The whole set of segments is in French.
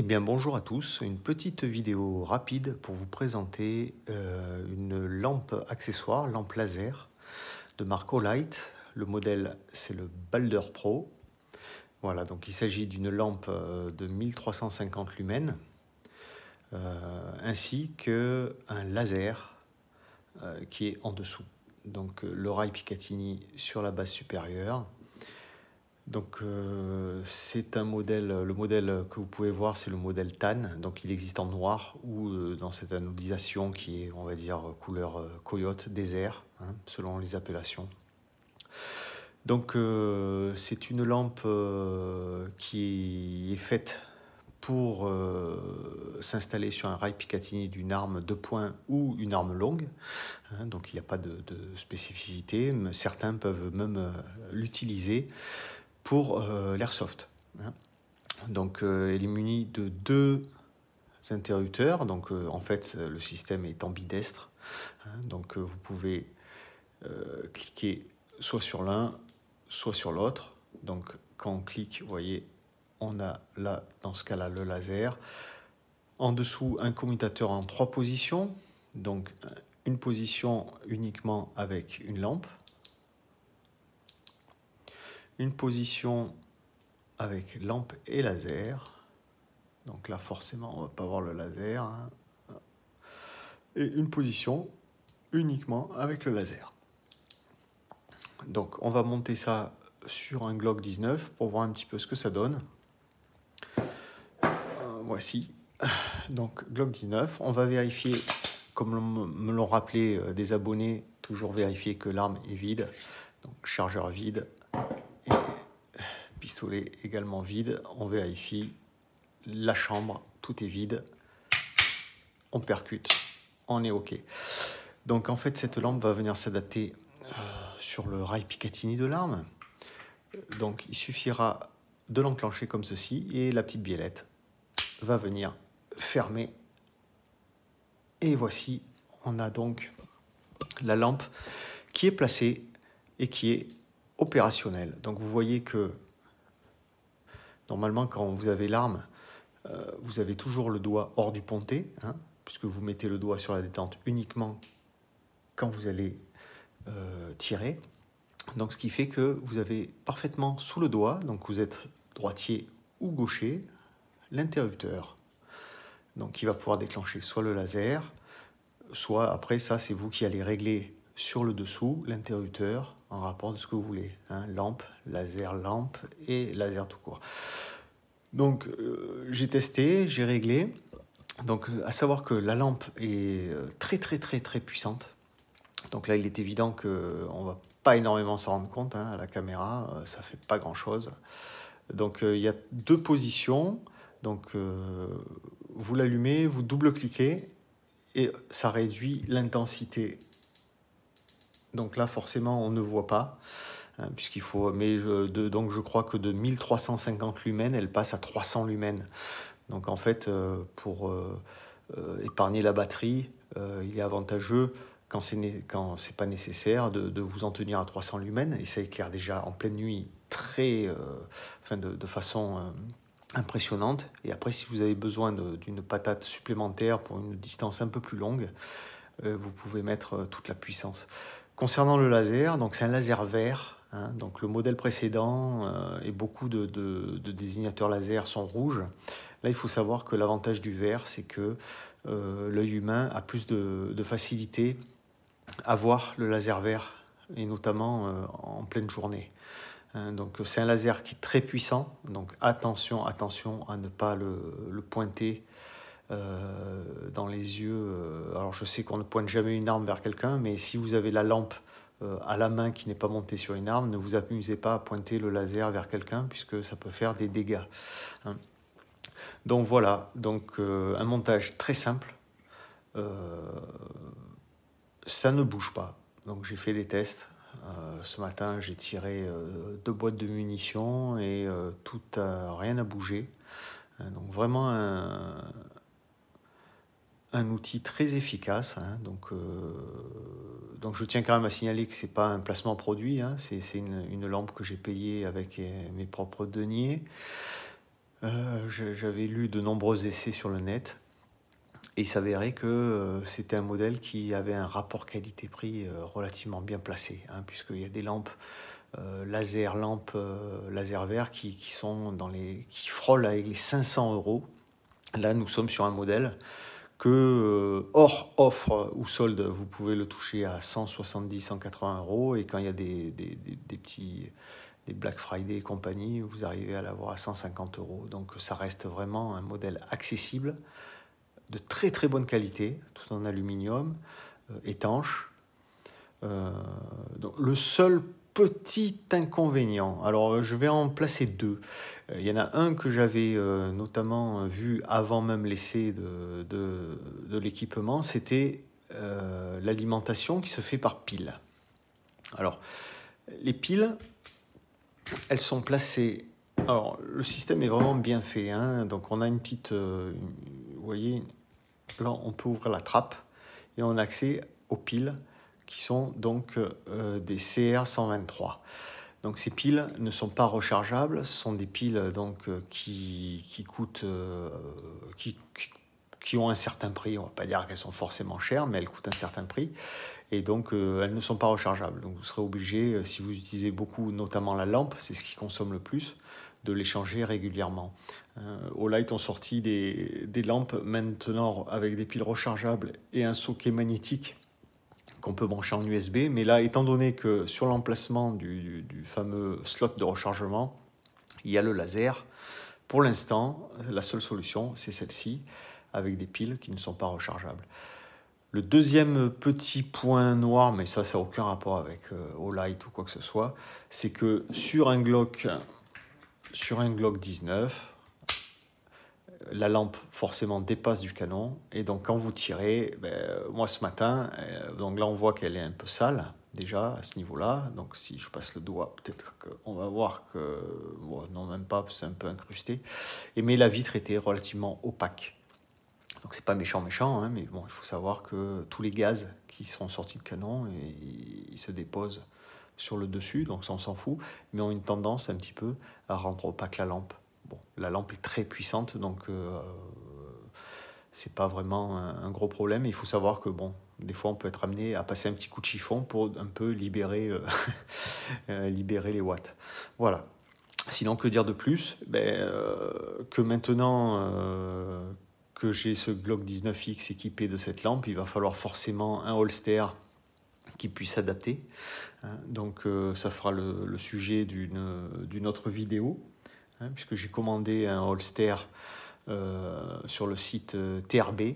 Eh bien bonjour à tous, une petite vidéo rapide pour vous présenter euh, une lampe accessoire, lampe laser de marco light Le modèle c'est le Balder Pro. Voilà, donc il s'agit d'une lampe euh, de 1350 lumens euh, ainsi que un laser qui est en dessous. Donc le rail Picatinny sur la base supérieure donc euh, c'est un modèle, le modèle que vous pouvez voir, c'est le modèle tan. Donc il existe en noir ou euh, dans cette anodisation qui est, on va dire, couleur euh, coyote, désert, hein, selon les appellations. Donc c'est une lampe qui est faite pour s'installer sur un rail Picatinny d'une arme de poing ou une arme longue. Hein. donc il n'y a pas de, de, spécificité. Certains peuvent même l'utiliser pour euh, l'airsoft. Hein. Donc euh, elle est munie de deux interrupteurs. Donc euh, en fait le système est ambidestre. Hein. donc vous pouvez cliquer soit sur l'un, soit sur l'autre. Donc quand on clique, vous voyez, on a là, dans ce cas-là, le laser. En dessous, un commutateur en trois positions. Donc, une position uniquement avec une lampe une position avec lampe et laser. Donc là, forcément, on ne va pas voir le laser. Hein. Et une position uniquement avec le laser. Donc on va monter ça sur un Glock 19 pour voir un petit peu ce que ça donne. Euh, voici. Donc Glock 19, on va vérifier, comme me l'ont rappelé euh, des abonnés, toujours vérifier que l'arme est vide. Donc chargeur vide, pistolet également vide. On vérifie. La chambre, tout est vide. On percute. On est OK. Donc en fait, cette lampe va venir s'adapter euh, sur le rail Picatinny de l'arme. Donc il suffira de l'enclencher comme ceci et la petite biellette va venir fermer. Et voici, on a donc la lampe qui est placée et qui est opérationnelle. Donc vous voyez que Normalement, quand vous avez l'arme, euh, vous avez toujours le doigt hors du ponté, hein, puisque vous mettez le doigt sur la détente uniquement quand vous allez euh, tirer. Donc ce qui fait que vous avez parfaitement sous le doigt, donc vous êtes droitier ou gaucher, l'interrupteur. Donc qui va pouvoir déclencher soit le laser, soit après ça c'est vous qui allez régler sur le dessous, l'interrupteur en rapport de ce que vous voulez. Hein, lampe, laser lampe et laser tout court. Donc euh, j'ai testé, j'ai réglé. Donc euh, à savoir que la lampe est euh, très très très très puissante. Donc là il est évident qu'on on va pas énormément s'en rendre compte hein, à la caméra, ça fait pas grand chose. Donc il y a deux positions. Donc vous l'allumez, vous double-cliquez et ça réduit l'intensité donc là, forcément, on ne voit pas. Hein, puisqu'il faut. Mais de, donc je crois que de 1350 lumens, elle passe à 300 lumens. Donc en fait, euh, pour euh, euh, épargner la batterie, il est avantageux quand c'est n'est pas nécessaire de, vous en tenir à 300 lumens et ça éclaire déjà en pleine nuit très, enfin de, de façon impressionnante. Et après, si vous avez besoin d'une patate supplémentaire pour une distance un peu plus longue, vous pouvez mettre toute la puissance. Concernant le laser, donc c'est un laser vert. Hein, donc le modèle précédent euh, et beaucoup de, désignateurs laser sont rouges. Là, il faut savoir que l'avantage du vert, c'est que euh, l'œil humain a plus de, facilité à voir le laser vert, et notamment euh, en pleine journée. Hein, donc c'est un laser qui est très puissant, donc attention, attention à ne pas le pointer euh, dans les yeux. Euh, alors je sais qu'on ne pointe jamais une arme vers quelqu'un, mais si vous avez la lampe euh, à la main qui n'est pas montée sur une arme, ne vous amusez pas à pointer le laser vers quelqu'un puisque ça peut faire des dégâts. Hein. Donc voilà, donc un montage très simple. ça ne bouge pas. Donc j'ai fait des tests. ce matin, j'ai tiré deux boîtes de munitions et tout rien n'a bougé. Hein, donc vraiment un, un outil très efficace. Hein, donc, euh, donc je tiens quand même à signaler que ce n'est pas un placement produit, hein, c'est une, lampe que j'ai payée avec euh, mes propres deniers. Euh, j'avais lu de nombreux essais sur le net et il s'avérait que c'était un modèle qui avait un rapport qualité-prix relativement bien placé, hein, puisqu'il y a des lampes laser, lampes laser vert qui, qui, sont dans les, qui frôlent avec les 500 euros. Là, nous sommes sur un modèle que euh, hors offre ou solde, vous pouvez le toucher à 170, 180 euros. Et quand il y a des, des, des, petits des Black Friday et compagnie, vous arrivez à l'avoir à 150 euros. Donc ça reste vraiment un modèle accessible, de très très bonne qualité, tout en aluminium, euh, étanche. Euh, donc le seul petit inconvénient. Alors, je vais en placer deux. Euh, il y en a un que j'avais euh, notamment euh, vu avant même l'essai de, l'équipement, c'était l'alimentation qui se fait par pile. Alors, les piles, elles sont placées. Alors, le système est vraiment bien fait. Hein. Donc, on a une petite. vous voyez, là, on peut ouvrir la trappe et on a accès aux piles qui sont donc euh, des CR123. Donc ces piles ne sont pas rechargeables, ce sont des piles donc, euh, qui, coûtent, euh, qui, ont un certain prix, on ne va pas dire qu'elles sont forcément chères, mais elles coûtent un certain prix, et donc elles ne sont pas rechargeables. Donc vous serez obligé, si vous utilisez beaucoup notamment la lampe, c'est ce qui consomme le plus, de les changer régulièrement. Olight ont sorti des, des lampes maintenant avec des piles rechargeables et un socket magnétique on peut brancher en USB. Mais là, étant donné que sur l'emplacement du, fameux slot de rechargement, il y a le laser, pour l'instant, la seule solution, c'est celle-ci, avec des piles qui ne sont pas rechargeables. Le deuxième petit point noir, mais ça, ça n'a aucun rapport avec euh, ou quoi que ce soit, c'est que sur un Glock, sur un Glock 19, la lampe forcément dépasse du canon. Et donc quand vous tirez, ben, moi ce matin, euh, donc là on voit qu'elle est un peu sale déjà à ce niveau-là. Donc si je passe le doigt, peut-être qu'on va voir que... Bon, non même pas, c'est un peu incrusté. Et, mais la vitre était relativement opaque. Donc c'est pas méchant méchant, hein, mais bon, il faut savoir que tous les gaz qui sont sortis de canon, ils se déposent sur le dessus, donc ça on s'en fout, mais ont une tendance un petit peu à rendre opaque la lampe la lampe est très puissante, donc ce euh, c'est pas vraiment un, gros problème. Il faut savoir que bon, des fois on peut être amené à passer un petit coup de chiffon pour un peu libérer, euh, euh, les watts. Voilà. Sinon, que dire de plus ben, Que maintenant que j'ai ce Glock 19X équipé de cette lampe, il va falloir forcément un holster qui puisse s'adapter. Hein. Donc ça fera le sujet d'une autre vidéo. Hein, puisque j'ai commandé un holster euh, sur le site euh, TRB.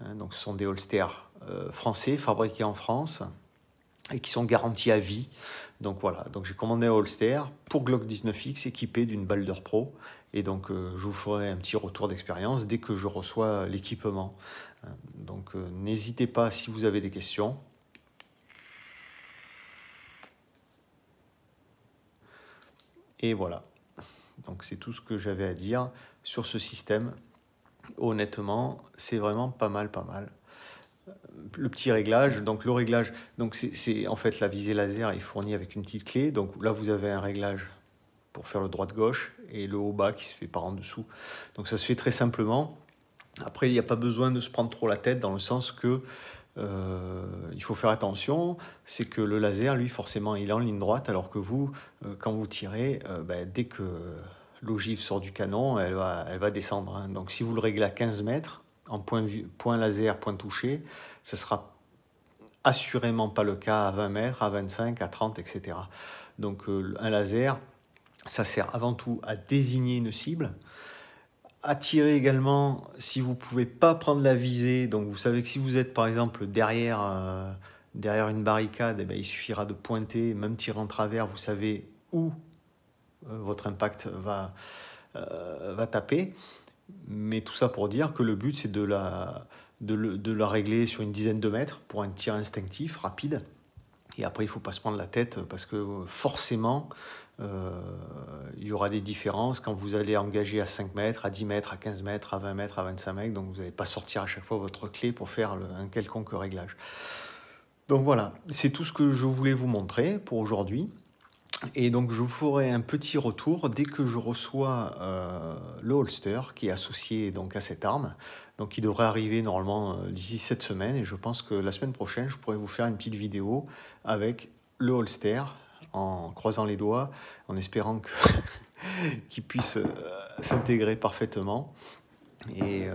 Hein, donc ce sont des holsters euh, français fabriqués en France et qui sont garantis à vie. Donc voilà, donc j'ai commandé un holster pour Glock 19X équipé d'une Balder Pro. Et donc je vous ferai un petit retour d'expérience dès que je reçois l'équipement. Hein, donc n'hésitez pas si vous avez des questions. Et voilà. Donc c'est tout ce que j'avais à dire sur ce système. Honnêtement, c'est vraiment pas mal, pas mal. Le petit réglage, donc le réglage, donc c'est en fait la visée laser est fournie avec une petite clé. Donc là, vous avez un réglage pour faire le droit de gauche et le haut-bas qui se fait par en dessous. Donc ça se fait très simplement. Après, il n'y a pas besoin de se prendre trop la tête dans le sens que euh, il faut faire attention, c'est que le laser, lui, forcément, il est en ligne droite, alors que vous, euh, quand vous tirez, euh, ben, dès que l'ogive sort du canon, elle va, descendre. Hein. Donc si vous le réglez à 15 mètres, en point, point laser, point touché, ce sera assurément pas le cas à 20 mètres, à 25, à 30, etc. Donc un laser, ça sert avant tout à désigner une cible, tirer également si vous ne pouvez pas prendre la visée. Donc vous savez que si vous êtes par exemple derrière, euh, une barricade, eh ben, il suffira de pointer, même tirer en travers, vous savez où euh, votre impact euh, va, taper. Mais tout ça pour dire que le but c'est de la régler sur une dizaine de mètres pour un tir instinctif rapide. Et après, il ne faut pas se prendre la tête parce que forcément, euh, il y aura des différences quand vous allez engager à 5 mètres, à 10 mètres, à 15 mètres, à 20 mètres, à 25 mètres. Donc, vous n'allez pas sortir à chaque fois votre clé pour faire un quelconque réglage. Donc voilà, c'est tout ce que je voulais vous montrer pour aujourd'hui. Et donc je vous ferai un petit retour dès que je reçois euh, le holster qui est associé donc à cette arme. Donc il devrait arriver normalement euh, d'ici cette semaine et je pense que la semaine prochaine je pourrai vous faire une petite vidéo avec le holster en croisant les doigts, en espérant qu'il puisse euh, s'intégrer parfaitement. Et,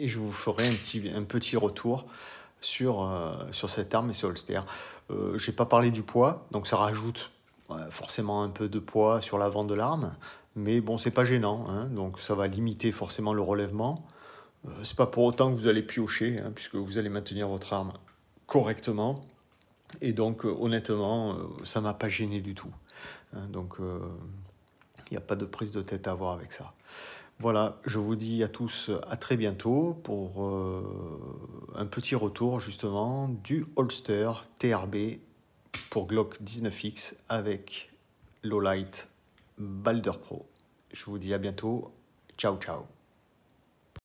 et, je vous ferai un petit, un petit retour sur, sur cette arme et ce holster. j'ai pas parlé du poids, donc ça rajoute forcément un peu de poids sur l'avant de l'arme, mais bon, c'est pas gênant, hein, donc ça va limiter forcément le relèvement. Euh, c'est pas pour autant que vous allez piocher, hein, puisque vous allez maintenir votre arme correctement. Et donc, euh, honnêtement, euh, ça m'a pas gêné du tout. Hein, donc, il n'y a pas de prise de tête à avoir avec ça. Voilà, je vous dis à tous à très bientôt pour un petit retour justement du holster TRB pour Glock 19X avec Lowlight Balder Pro. Je vous dis à bientôt. Ciao, ciao.